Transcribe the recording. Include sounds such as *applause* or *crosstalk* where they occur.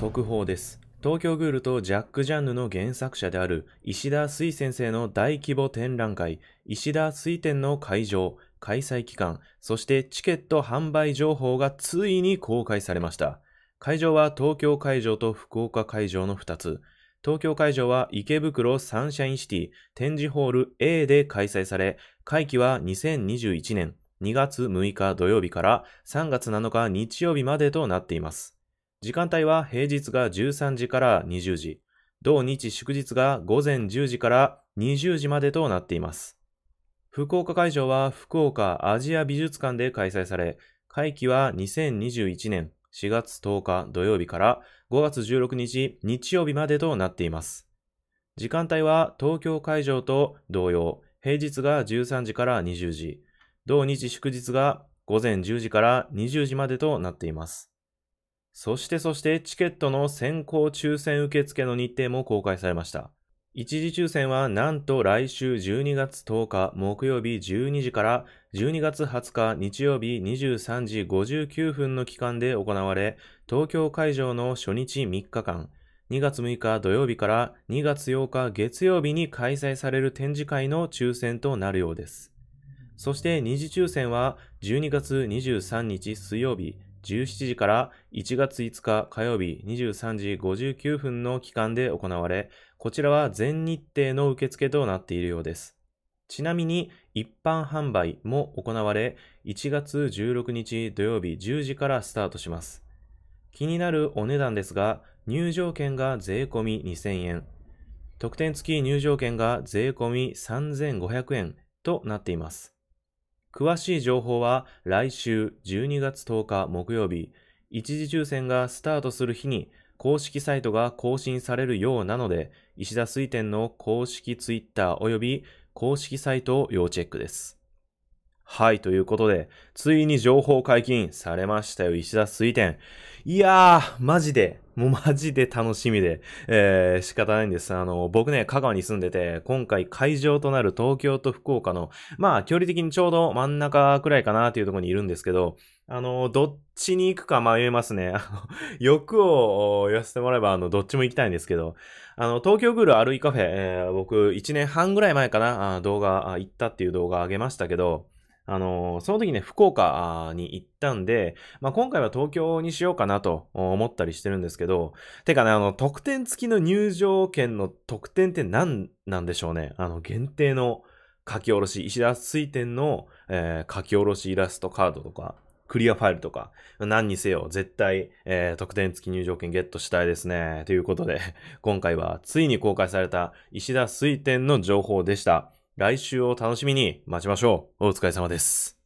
速報です。東京グールとジャック・ジャンヌの原作者である石田水先生の大規模展覧会、石田水展の会場、開催期間、そしてチケット販売情報がついに公開されました。会場は東京会場と福岡会場の2つ。東京会場は池袋サンシャインシティ展示ホール A で開催され、会期は2021年2月6日土曜日から3月7日日曜日までとなっています。時間帯は平日が13時から20時、同日祝日が午前10時から20時までとなっています。福岡会場は福岡アジア美術館で開催され、会期は2021年4月10日土曜日から5月16日日曜日までとなっています。時間帯は東京会場と同様、平日が13時から20時、同日祝日が午前10時から20時までとなっています。そしてそしてチケットの先行抽選受付の日程も公開されました。一時抽選はなんと来週12月10日木曜日12時から12月20日日曜日23時59分の期間で行われ、東京会場の初日3日間、2月6日土曜日から2月8日月曜日に開催される展示会の抽選となるようです。そして二次抽選は12月23日水曜日、17時から1月5日火曜日23時59分の期間で行われ、こちらは全日程の受付となっているようです。ちなみに一般販売も行われ、1月16日土曜日10時からスタートします。気になるお値段ですが、入場券が税込2000円、特典付き入場券が税込3500円となっています。詳しい情報は来週12月10日木曜日、一時抽選がスタートする日に公式サイトが更新されるようなので、石田水店の公式ツイッター及び公式サイトを要チェックです。はい、ということで、ついに情報解禁されましたよ、石田水店。いやー、マジでもうマジで楽しみで、えー、仕方ないんです。あの、僕ね、香川に住んでて、今回会場となる東京と福岡の、まあ、距離的にちょうど真ん中くらいかなというところにいるんですけど、あの、どっちに行くか *laughs* 迷いますね。あの、欲を言わせてもらえば、あの、どっちも行きたいんですけど、あの、東京グール歩いカフェ、えー、僕、1年半ぐらい前かな、動画、行ったっていう動画あげましたけど、あの、その時ね、福岡に行ったんで、まあ、今回は東京にしようかなと思ったりしてるんですけど、てかね、あの、特典付きの入場券の特典って何なんでしょうね。あの、限定の書き下ろし、石田水店の、えー、書き下ろしイラストカードとか、クリアファイルとか、何にせよ、絶対、えー、特典付き入場券ゲットしたいですね。ということで、今回はついに公開された石田水店の情報でした。来週を楽しみに待ちましょう。お疲れ様です。